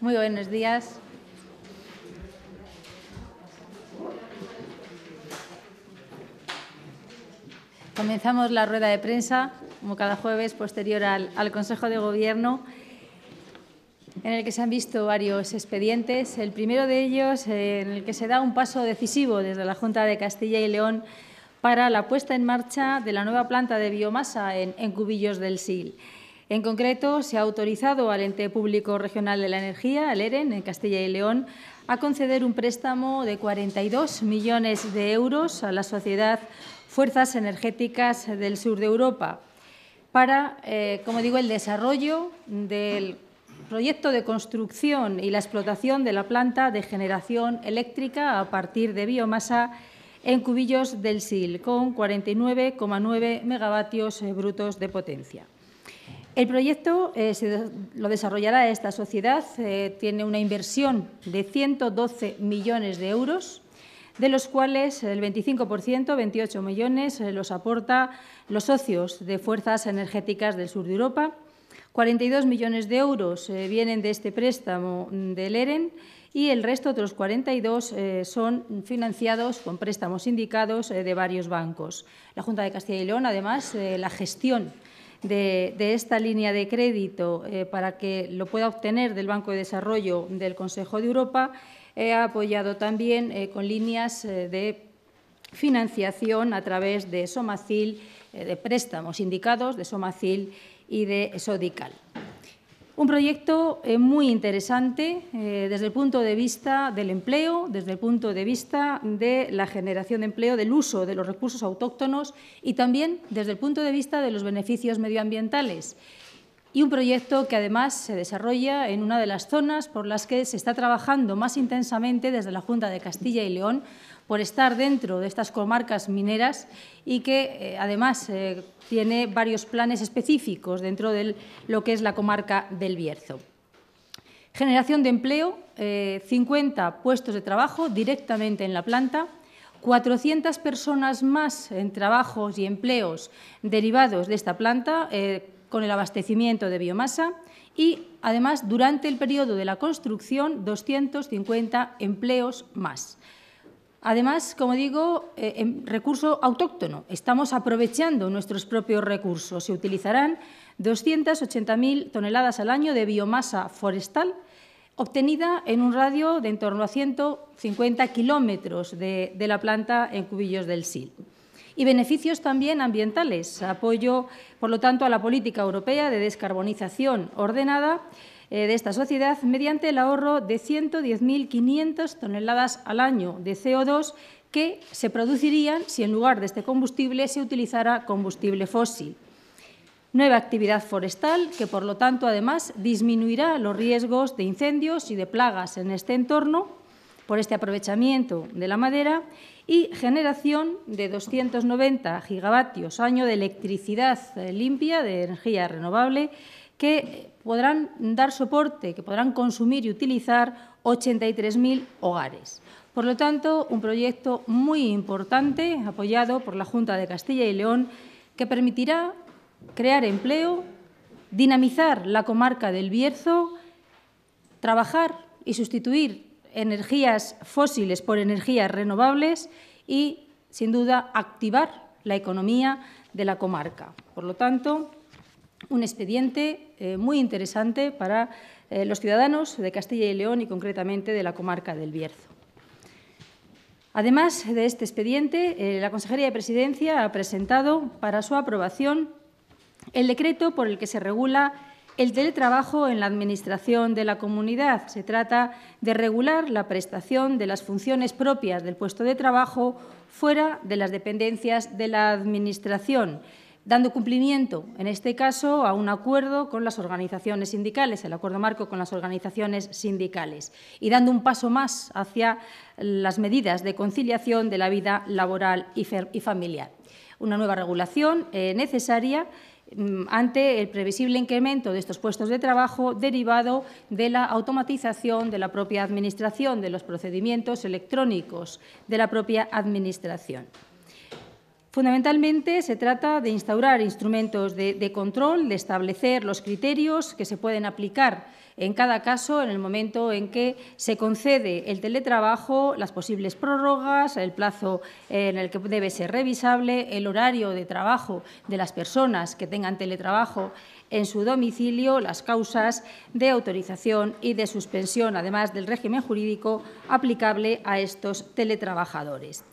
Muy buenos días. Comenzamos la rueda de prensa, como cada jueves, posterior al, Consejo de Gobierno, en el que se han visto varios expedientes. El primero de ellos, eh, en el que se da un paso decisivo desde la Junta de Castilla y León para la puesta en marcha de la nueva planta de biomasa en Cubillos del Sil. En concreto, se ha autorizado al Ente Público Regional de la Energía, el EREN, en Castilla y León, a conceder un préstamo de 42 millones de euros a la sociedad Fuerzas Energéticas del Sur de Europa para, eh, como digo, el desarrollo del proyecto de construcción y la explotación de la planta de generación eléctrica a partir de biomasa en cubillos del SIL, con 49,9 megavatios eh, brutos de potencia. El proyecto eh, lo desarrollará esta sociedad, eh, tiene una inversión de 112 millones de euros, de los cuales el 25%, 28 millones, eh, los aporta los socios de Fuerzas Energéticas del Sur de Europa. 42 millones de euros vienen de este préstamo del EREN y el resto, otros 42, son financiados con préstamos indicados de varios bancos. La Junta de Castilla y León, además, la gestión de, esta línea de crédito eh, para que lo pueda obtener del Banco de Desarrollo del Consejo de Europa, he eh, ha apoyado también eh, con líneas de financiación a través de Somacil, de préstamos indicados de Somacil y de Sodical. Un proyecto eh, muy interesante eh, desde el punto de vista del empleo, desde el punto de vista de la generación de empleo, del uso de los recursos autóctonos y también desde el punto de vista de los beneficios medioambientales. Y un proyecto que además se desarrolla en una de las zonas por las que se está trabajando más intensamente desde la Junta de Castilla y León por estar dentro de estas comarcas mineras y que eh, además eh, tiene varios planes específicos dentro de lo que es la comarca del Bierzo. Generación de empleo, 50 eh, puestos de trabajo directamente en la planta, 400 personas más en trabajos y empleos derivados de esta planta con el abastecimiento de biomasa y, además, durante el periodo de la construcción, 250 empleos más. Además, como digo, eh, recurso autóctono. Estamos aprovechando nuestros propios recursos. Se utilizarán 280.000 toneladas al año de biomasa forestal obtenida en un radio de en torno a 150 kilómetros de, de, la planta en Cubillos del Sil. Y beneficios también ambientales. Apoyo, por lo tanto, a la política europea de descarbonización ordenada eh, de esta sociedad mediante el ahorro de 110.500 toneladas al año de CO2 que se producirían si en lugar de este combustible se utilizara combustible fósil. Nueva actividad forestal que, por lo tanto, además disminuirá los riesgos de incendios y de plagas en este entorno por este aprovechamiento de la madera y generación de 290 gigavatios año de electricidad eh, limpia, de energía renovable, que podrán dar soporte, que podrán consumir y utilizar 83.000 hogares. Por lo tanto, un proyecto muy importante, apoyado por la Junta de Castilla y León, que permitirá crear empleo, dinamizar la comarca del Bierzo, trabajar y sustituir energías fósiles por energías renovables y, sin duda, activar la economía de la comarca. Por lo tanto, un expediente eh, muy interesante para eh, los ciudadanos de Castilla y León y concretamente de la comarca del Bierzo. Además de este expediente, eh, la Consejería de Presidencia ha presentado para su aprobación el decreto por el que se regula el teletrabajo en la Administración de la Comunidad. Se trata de regular la prestación de las funciones propias del puesto de trabajo fuera de las dependencias de la Administración dando cumplimiento, en este caso, a un acuerdo con las organizaciones sindicales, el acuerdo marco con las organizaciones sindicales, y dando un paso más hacia las medidas de conciliación de la vida laboral y, familiar. Una nueva regulación eh, necesaria mm, ante el previsible incremento de estos puestos de trabajo derivado de la automatización de la propia Administración, de los procedimientos electrónicos de la propia Administración. Fundamentalmente se trata de instaurar instrumentos de, control, de establecer los criterios que se pueden aplicar en cada caso en el momento en que se concede el teletrabajo, las posibles prórrogas, el plazo eh, en el que debe ser revisable, el horario de trabajo de las personas que tengan teletrabajo en su domicilio, las causas de autorización y de suspensión, además del régimen jurídico aplicable a estos teletrabajadores.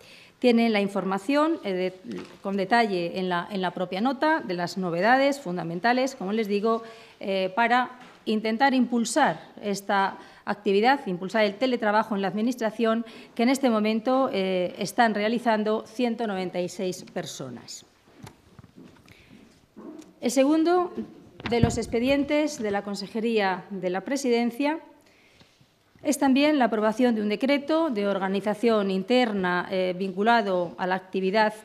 Tiene la información eh, con detalle en la, propia nota de las novedades fundamentales, como les digo, eh, para intentar impulsar esta actividad, impulsar el teletrabajo en la Administración, que en este momento eh, están realizando 196 personas. El segundo de los expedientes de la Consejería de la Presidencia es también la aprobación de un decreto de organización interna eh, vinculado a la actividad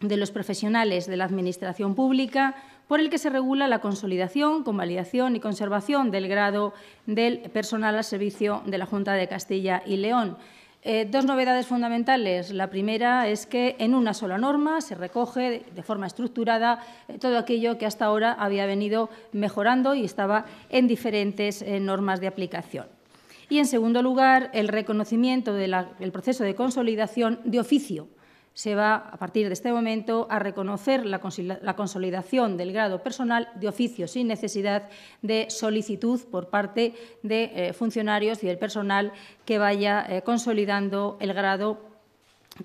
de los profesionales de la Administración Pública, por el que se regula la consolidación, convalidación y conservación del grado del personal al servicio de la Junta de Castilla y León. Eh, dos novedades fundamentales. La primera es que en una sola norma se recoge de forma estructurada eh, todo aquello que hasta ahora había venido mejorando y estaba en diferentes normas de aplicación. Y, en segundo lugar, el reconocimiento del proceso de consolidación de oficio. Se va, a partir de este momento, a reconocer la, consolidación del grado personal de oficio sin necesidad de solicitud por parte de eh, funcionarios y del personal que vaya eh, consolidando el grado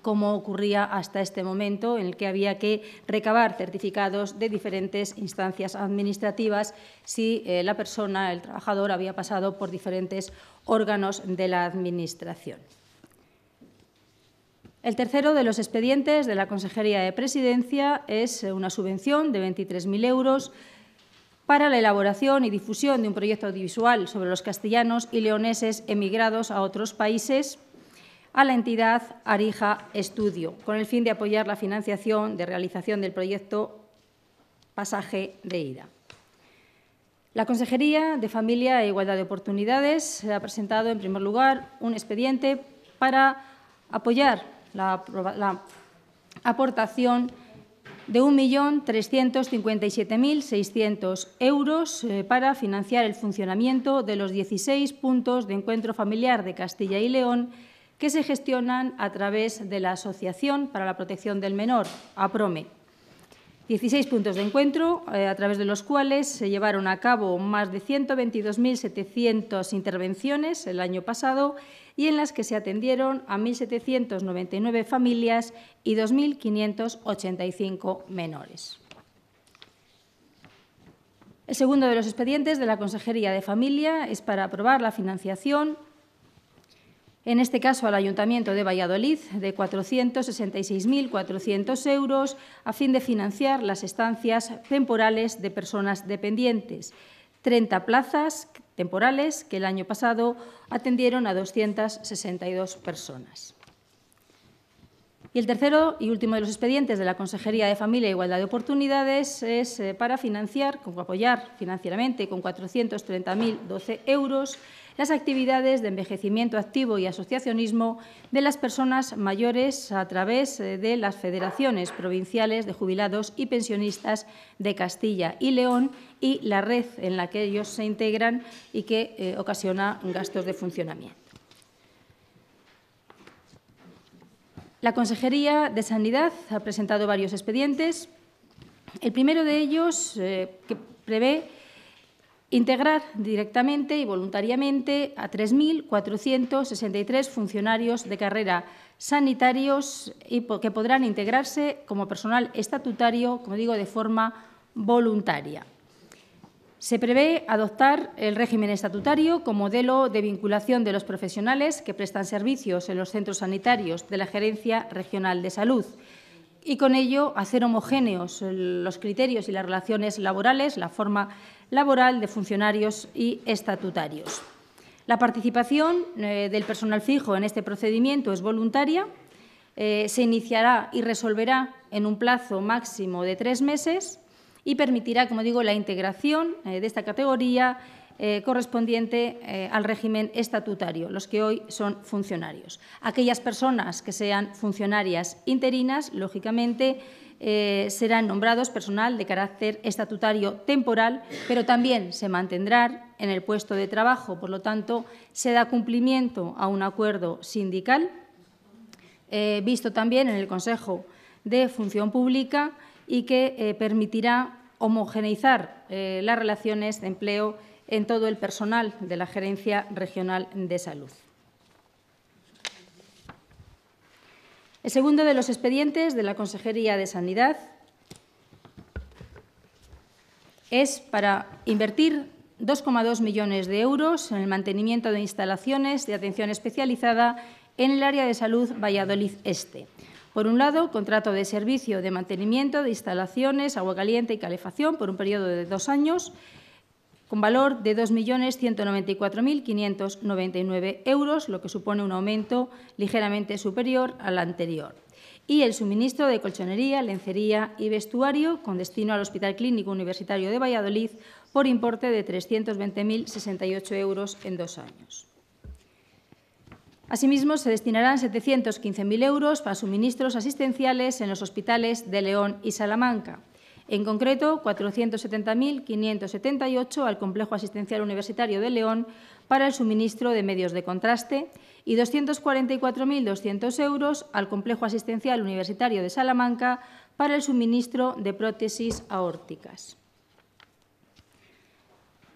como ocurría hasta este momento, en el que había que recabar certificados de diferentes instancias administrativas si eh, la persona, el trabajador, había pasado por diferentes órganos de la Administración. El tercero de los expedientes de la Consejería de Presidencia es eh, una subvención de 23.000 euros para la elaboración y difusión de un proyecto audiovisual sobre los castellanos y leoneses emigrados a otros países a la entidad Arija Estudio, con el fin de apoyar la financiación de realización del proyecto Pasaje de Ida. La Consejería de Familia e Igualdad de Oportunidades ha presentado, en primer lugar, un expediente para apoyar la, aportación de 1.357.600 euros eh, para financiar el funcionamiento de los 16 puntos de encuentro familiar de Castilla y León que se gestionan a través de la Asociación para la Protección del Menor, APROME. 16 puntos de encuentro, eh, a través de los cuales se llevaron a cabo más de 122.700 intervenciones el año pasado y en las que se atendieron a 1.799 familias y 2.585 menores. El segundo de los expedientes de la Consejería de Familia es para aprobar la financiación en este caso al Ayuntamiento de Valladolid, de 466.400 euros a fin de financiar las estancias temporales de personas dependientes, 30 plazas temporales que el año pasado atendieron a 262 personas. Y el tercero y último de los expedientes de la Consejería de Familia e Igualdad de Oportunidades es eh, para financiar, apoyar financieramente con 430.012 euros las actividades de envejecimiento activo y asociacionismo de las personas mayores a través eh, de las federaciones provinciales de jubilados y pensionistas de Castilla y León y la red en la que ellos se integran y que eh, ocasiona gastos de funcionamiento. La Consejería de Sanidad ha presentado varios expedientes. El primero de ellos, eh, que prevé integrar directamente y voluntariamente a 3.463 funcionarios de carrera sanitarios que podrán integrarse como personal estatutario, como digo, de forma voluntaria. Se prevé adoptar el régimen estatutario como modelo de vinculación de los profesionales que prestan servicios en los centros sanitarios de la Gerencia Regional de Salud y con ello hacer homogéneos los criterios y las relaciones laborales, la forma laboral de funcionarios y estatutarios. La participación eh, del personal fijo en este procedimiento es voluntaria, eh, se iniciará y resolverá en un plazo máximo de tres meses y permitirá, como digo, la integración eh, de esta categoría eh, correspondiente eh, al régimen estatutario, los que hoy son funcionarios. Aquellas personas que sean funcionarias interinas, lógicamente, eh, serán nombrados personal de carácter estatutario temporal, pero también se mantendrán en el puesto de trabajo. Por lo tanto, se da cumplimiento a un acuerdo sindical, visto también en el Consejo de Función Pública, y que permitirá homogeneizar las relaciones de empleo en todo el personal de la Gerencia Regional de Salud. El segundo de los expedientes de la Consejería de Sanidad es para invertir 2,2 millones de euros en el mantenimiento de instalaciones de atención especializada en el área de salud Valladolid Este. Por un lado, contrato de servicio de mantenimiento de instalaciones, agua caliente y calefacción por un periodo de dos años con valor de 2.194.599 euros, lo que supone un aumento ligeramente superior al anterior. Y el suministro de colchonería, lencería y vestuario con destino al Hospital Clínico Universitario de Valladolid por importe de 320.068 euros en dos años. Asimismo, se destinarán 715.000 euros para suministros asistenciales en los hospitales de León y Salamanca. En concreto, 470.578 al Complejo Asistencial Universitario de León para el suministro de medios de contraste y 244.200 euros al Complejo Asistencial Universitario de Salamanca para el suministro de prótesis aórticas.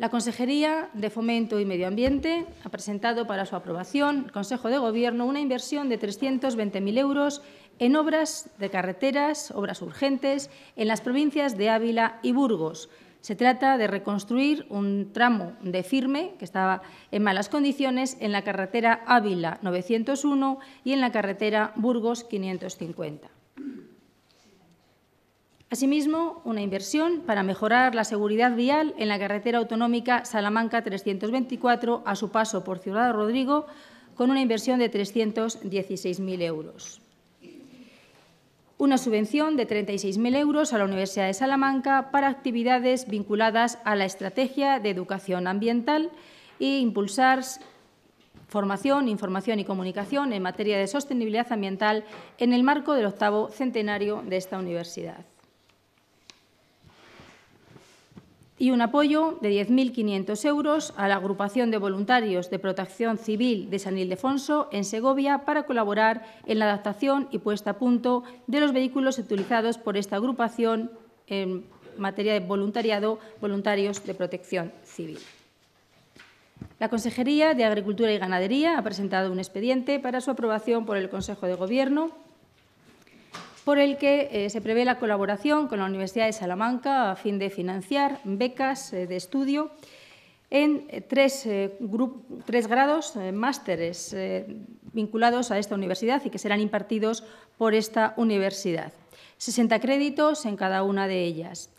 La Consejería de Fomento y Medio Ambiente ha presentado para su aprobación el Consejo de Gobierno una inversión de 320.000 euros en obras de carreteras, obras urgentes, en las provincias de Ávila y Burgos. Se trata de reconstruir un tramo de firme que estaba en malas condiciones en la carretera Ávila 901 y en la carretera Burgos 550. Asimismo, una inversión para mejorar la seguridad vial en la carretera autonómica Salamanca 324 a su paso por Ciudad Rodrigo, con una inversión de 316.000 euros. Una subvención de 36.000 euros a la Universidad de Salamanca para actividades vinculadas a la estrategia de educación ambiental e impulsar formación, información y comunicación en materia de sostenibilidad ambiental en el marco del octavo centenario de esta universidad. y un apoyo de 10.500 euros a la agrupación de voluntarios de protección civil de San Ildefonso en Segovia para colaborar en la adaptación y puesta a punto de los vehículos utilizados por esta agrupación en materia de voluntariado, voluntarios de protección civil. La Consejería de Agricultura y Ganadería ha presentado un expediente para su aprobación por el Consejo de Gobierno por el que eh, se prevé la colaboración con la Universidad de Salamanca a fin de financiar becas eh, de estudio en eh, tres, tres grados másteres vinculados a esta universidad y que serán impartidos por esta universidad. 60 créditos en cada una de ellas.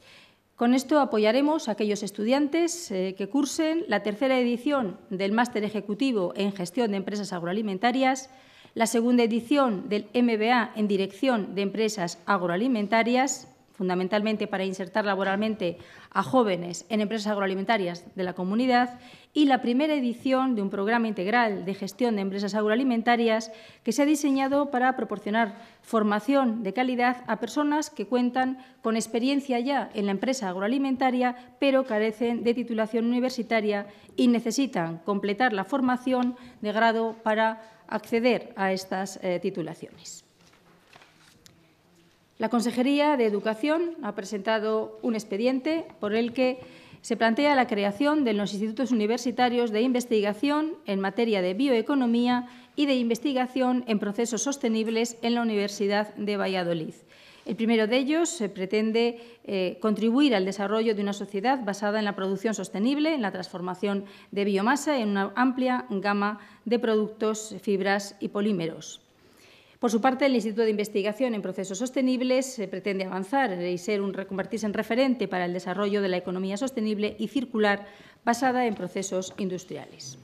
Con esto apoyaremos a aquellos estudiantes que cursen la tercera edición del Máster Ejecutivo en Gestión de Empresas Agroalimentarias, la segunda edición del MBA en Dirección de Empresas Agroalimentarias, fundamentalmente para insertar laboralmente a jóvenes en empresas agroalimentarias de la comunidad, y la primera edición de un programa integral de gestión de empresas agroalimentarias que se ha diseñado para proporcionar formación de calidad a personas que cuentan con experiencia ya en la empresa agroalimentaria, pero carecen de titulación universitaria y necesitan completar la formación de grado para acceder a estas eh, titulaciones. La Consejería de Educación ha presentado un expediente por el que se plantea la creación de los institutos universitarios de investigación en materia de bioeconomía y de investigación en procesos sostenibles en la Universidad de Valladolid, el primero de ellos se pretende eh, contribuir al desarrollo de una sociedad basada en la producción sostenible, en la transformación de biomasa en una amplia gama de productos, fibras y polímeros. Por su parte, el Instituto de Investigación en Procesos Sostenibles se pretende avanzar y ser un, convertirse en referente para el desarrollo de la economía sostenible y circular basada en procesos industriales.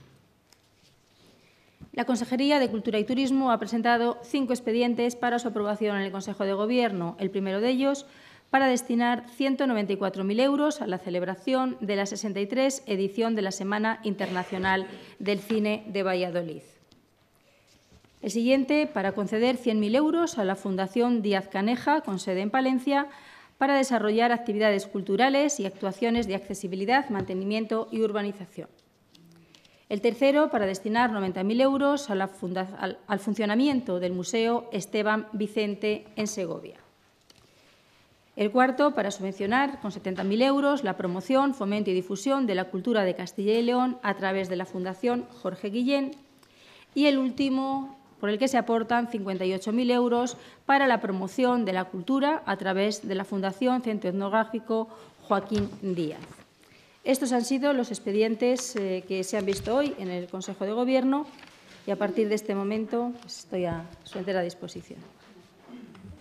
La Consejería de Cultura y Turismo ha presentado cinco expedientes para su aprobación en el Consejo de Gobierno. El primero de ellos para destinar 194.000 euros a la celebración de la 63 edición de la Semana Internacional del Cine de Valladolid. El siguiente, para conceder 100.000 euros a la Fundación Díaz Caneja, con sede en Palencia, para desarrollar actividades culturales y actuaciones de accesibilidad, mantenimiento y urbanización. El tercero, para destinar 90.000 euros al, al funcionamiento del Museo Esteban Vicente en Segovia. El cuarto, para subvencionar con 70.000 euros la promoción, fomento y difusión de la cultura de Castilla y León a través de la Fundación Jorge Guillén. Y el último, por el que se aportan 58.000 euros para la promoción de la cultura a través de la Fundación Centro Etnográfico Joaquín Díaz. Estos han sido los expedientes eh, que se han visto hoy en el Consejo de Gobierno y a partir de este momento pues, estoy a su entera disposición.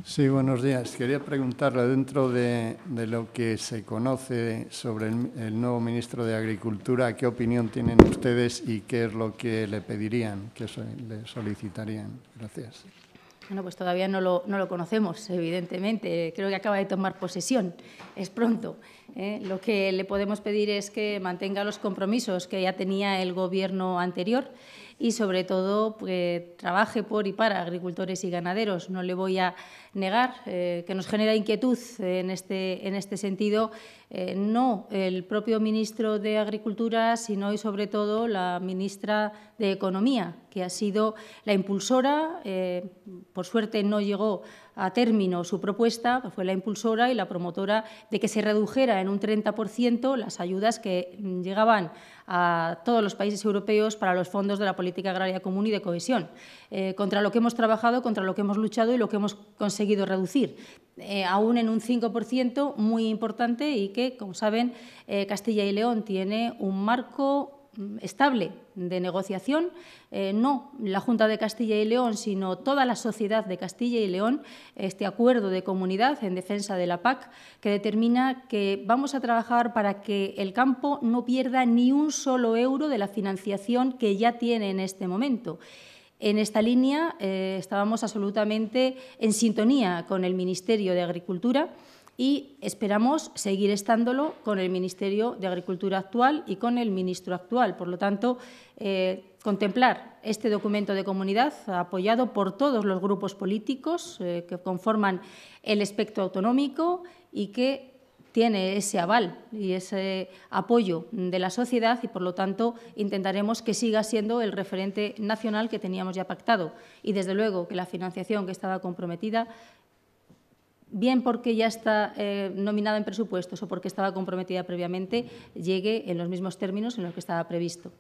Sí, buenos días. Quería preguntarle, dentro de, lo que se conoce sobre el, nuevo ministro de Agricultura, ¿qué opinión tienen ustedes y qué es lo que le pedirían, qué le solicitarían? Gracias. Bueno, pues todavía no lo, no lo conocemos, evidentemente. Creo que acaba de tomar posesión. Es pronto. ¿eh? lo que le podemos pedir es que mantenga los compromisos que ya tenía el Gobierno anterior y sobre todo que pues, trabaje por y para agricultores y ganaderos. No le voy a negar eh, que nos genera inquietud en este, en este sentido, eh, no el propio ministro de Agricultura, sino y sobre todo la ministra de Economía, que ha sido la impulsora, eh, por suerte no llegó a término su propuesta, fue la impulsora y la promotora de que se redujera en un 30% las ayudas que llegaban a todos los países europeos para los fondos de la política agraria común y de cohesión, eh, contra lo que hemos trabajado, contra lo que hemos luchado y lo que hemos conseguido reducir, eh, aún en un 5% muy importante y que, como saben, eh, Castilla y León tiene un marco, estable de negociación, eh, no la Junta de Castilla y León, sino toda la sociedad de Castilla y León, este acuerdo de comunidad en defensa de la PAC, que determina que vamos a trabajar para que el campo no pierda ni un solo euro de la financiación que ya tiene en este momento. En esta línea eh, estábamos absolutamente en sintonía con el Ministerio de Agricultura y esperamos seguir estándolo con el Ministerio de Agricultura actual y con el ministro actual. Por lo tanto, eh, contemplar este documento de comunidad apoyado por todos los grupos políticos eh, que conforman el espectro autonómico y que tiene ese aval y ese apoyo de la sociedad y, por lo tanto, intentaremos que siga siendo el referente nacional que teníamos ya pactado. Y, desde luego, que la financiación que estaba comprometida bien porque ya está eh, nominada en presupuestos o porque estaba comprometida previamente, llegue en los mismos términos en los que estaba previsto.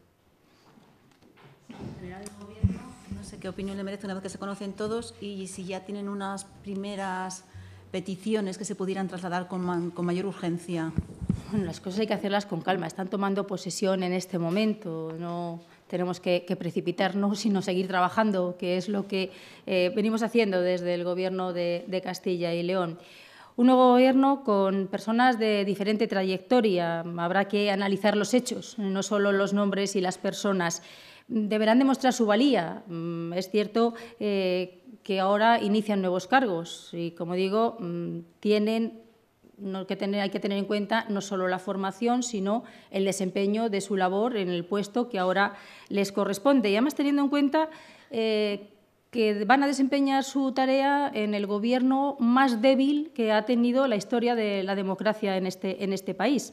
No sé qué opinión le merece una vez que se conocen todos y si ya tienen unas primeras peticiones que se pudieran trasladar con, con mayor urgencia. las cosas hay que hacerlas con calma. Están tomando posesión en este momento. No, tenemos que, precipitarnos, sino seguir trabajando, que es lo que eh, venimos haciendo desde el Gobierno de, Castilla y León. Un nuevo gobierno con personas de diferente trayectoria. Habrá que analizar los hechos, no solo los nombres y las personas. Deberán demostrar su valía. Mm, es cierto eh, que ahora inician nuevos cargos y, como digo, mm, tienen que hay que tener en cuenta no solo la formación, sino el desempeño de su labor en el puesto que ahora les corresponde. Y además teniendo en cuenta eh, que van a desempeñar su tarea en el gobierno más débil que ha tenido la historia de la democracia en este, en este país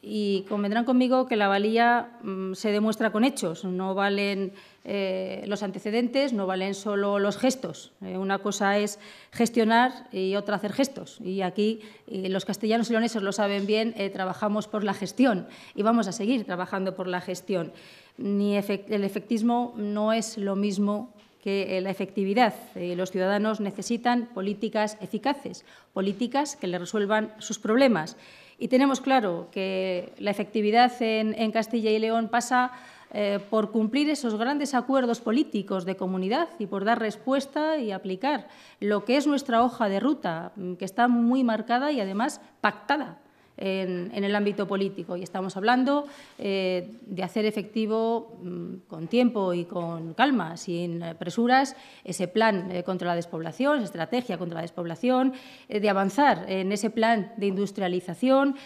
y convendrán conmigo que la valía mm, se demuestra con hechos, no valen eh, los antecedentes, no valen solo los gestos. Eh, una cosa es gestionar y otra hacer gestos. Y aquí eh, los castellanos y leoneses lo saben bien, trabajamos por la gestión y vamos a seguir trabajando por la gestión. el efectismo no es lo mismo que la efectividad. los ciudadanos necesitan políticas eficaces, políticas que les resuelvan sus problemas. Y tenemos claro que la efectividad en, Castilla y León pasa eh, por cumplir esos grandes acuerdos políticos de comunidad y por dar respuesta y aplicar lo que es nuestra hoja de ruta, mm, que está muy marcada y además pactada en, el ámbito político. Y estamos hablando eh, de hacer efectivo mm, con tiempo y con calma, sin eh, presuras, ese plan eh, contra la despoblación, esa estrategia contra la despoblación, de avanzar en ese plan de industrialización,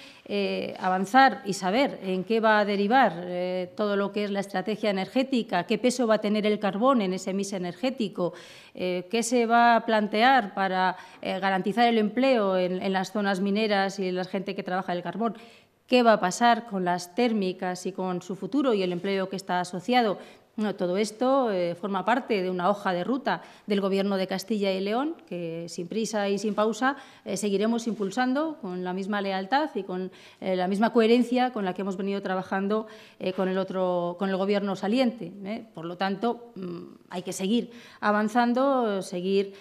avanzar y saber en qué va a derivar todo lo que es la estrategia energética, qué peso va a tener el carbón en ese mix energético, qué se va a plantear para garantizar el empleo en, las zonas mineras y en la gente que trabaja del carbón, qué va a pasar con las térmicas y con su futuro y el empleo que está asociado. todo esto eh, forma parte de una hoja de ruta del Gobierno de Castilla y León, que sin prisa y sin pausa eh, seguiremos impulsando con la misma lealtad y con eh, la misma coherencia con la que hemos venido trabajando con, el otro, con el Gobierno saliente. Por lo tanto, mm, hay que seguir avanzando, seguir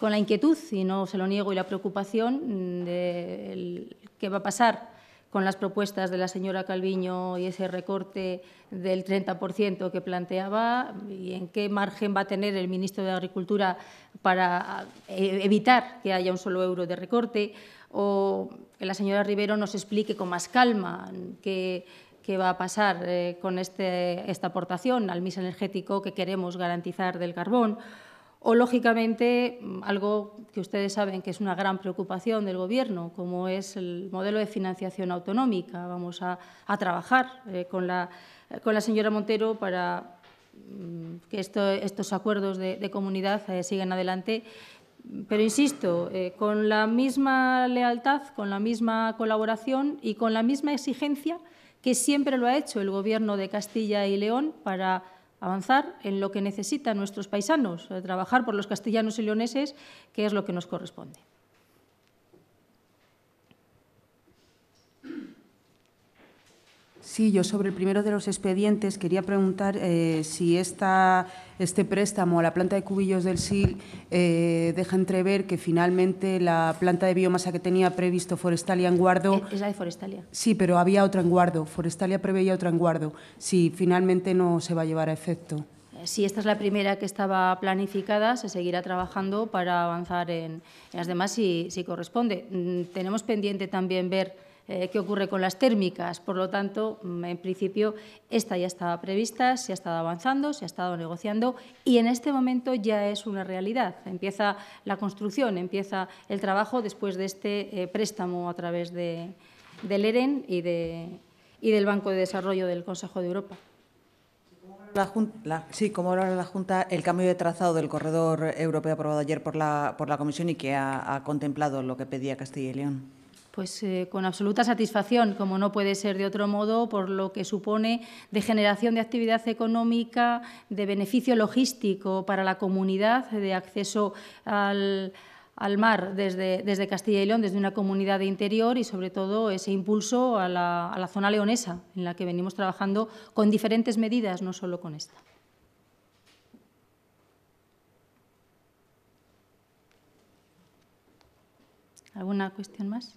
con la inquietud, y no se lo niego, y la preocupación mm, del qué va a pasar con las propuestas de la señora Calviño y ese recorte del 30% que planteaba y en qué margen va a tener el ministro de Agricultura para eh, evitar que haya un solo euro de recorte o que la señora Rivero nos explique con más calma qué, va a pasar eh, con este, esta aportación al MIS energético que queremos garantizar del carbón o lógicamente mm, algo que ustedes saben que es una gran preocupación del Gobierno, como es el modelo de financiación autonómica. Vamos a, trabajar eh, eh, con, la, señora Montero para mm, que estos acuerdos de, comunidad eh, sigan adelante. Pero insisto, con la misma lealtad, con la misma colaboración y con la misma exigencia que siempre lo ha hecho el Gobierno de Castilla y León para avanzar en lo que necesitan nuestros paisanos, eh, trabajar por los castellanos y leoneses, que es lo que nos corresponde. Sí, yo sobre el primero de los expedientes quería preguntar eh, si este préstamo a la planta de cubillos del SIL eh, deja entrever que finalmente la planta de biomasa que tenía previsto Forestalia en Guardo… Es la de Forestalia. Sí, pero había otra en Guardo. Forestalia preveía otra en Guardo. Si finalmente no se va a llevar a efecto. Eh, si esta es la primera que estaba planificada, se seguirá trabajando para avanzar en, las demás si corresponde. Mm, tenemos pendiente también ver eh, qué ocurre con las térmicas. Por lo tanto, mm, en principio, esta ya estaba prevista, se ha estado avanzando, se ha estado negociando y en este momento ya es una realidad. Empieza la construcción, empieza el trabajo después de este eh, préstamo a través del EREN y, y del Banco de Desarrollo del Consejo de Europa. La junta, sí, como habla la Junta, el cambio de trazado del corredor europeo aprobado ayer por la, Comisión y que ha contemplado lo que pedía Castilla y León pues eh, con absoluta satisfacción, como no puede ser de otro modo, por lo que supone de generación de actividad económica, de beneficio logístico para la comunidad, de acceso al, mar desde, desde, Castilla y León, desde una comunidad de interior y sobre todo ese impulso a la, a la zona leonesa, en la que venimos trabajando con diferentes medidas, no solo con esta. ¿Alguna cuestión más?